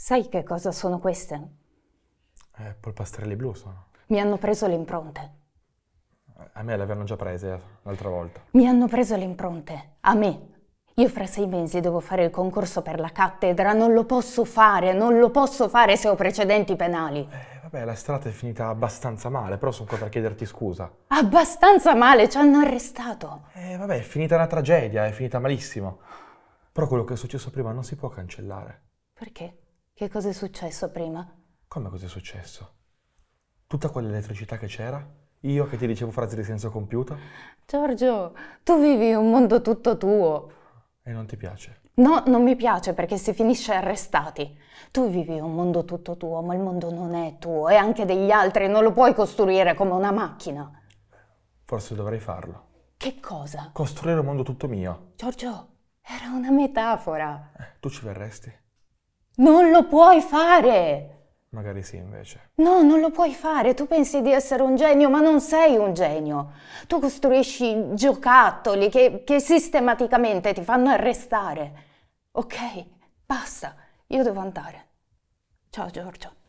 Sai che cosa sono queste? Eh, polpastrelli blu sono. Mi hanno preso le impronte. A me le avevano già prese eh, l'altra volta. Mi hanno preso le impronte. A me. Io fra sei mesi devo fare il concorso per la cattedra. Non lo posso fare, non lo posso fare se ho precedenti penali. Eh, vabbè, la strada è finita abbastanza male, però sono qua per chiederti scusa. Abbastanza male? Ci hanno arrestato. Eh, vabbè, è finita una tragedia, è finita malissimo. Però quello che è successo prima non si può cancellare. Perché? Che cosa è successo prima? Come cosa è successo? Tutta quell'elettricità che c'era? Io che ti dicevo frasi di senso compiuto? Giorgio, tu vivi un mondo tutto tuo. E non ti piace? No, non mi piace perché si finisce arrestati. Tu vivi un mondo tutto tuo, ma il mondo non è tuo, e anche degli altri, non lo puoi costruire come una macchina. Forse dovrei farlo. Che cosa? Costruire un mondo tutto mio. Giorgio, era una metafora. Eh, tu ci verresti? Non lo puoi fare! Magari sì, invece. No, non lo puoi fare. Tu pensi di essere un genio, ma non sei un genio. Tu costruisci giocattoli che, che sistematicamente ti fanno arrestare. Ok, basta. Io devo andare. Ciao Giorgio.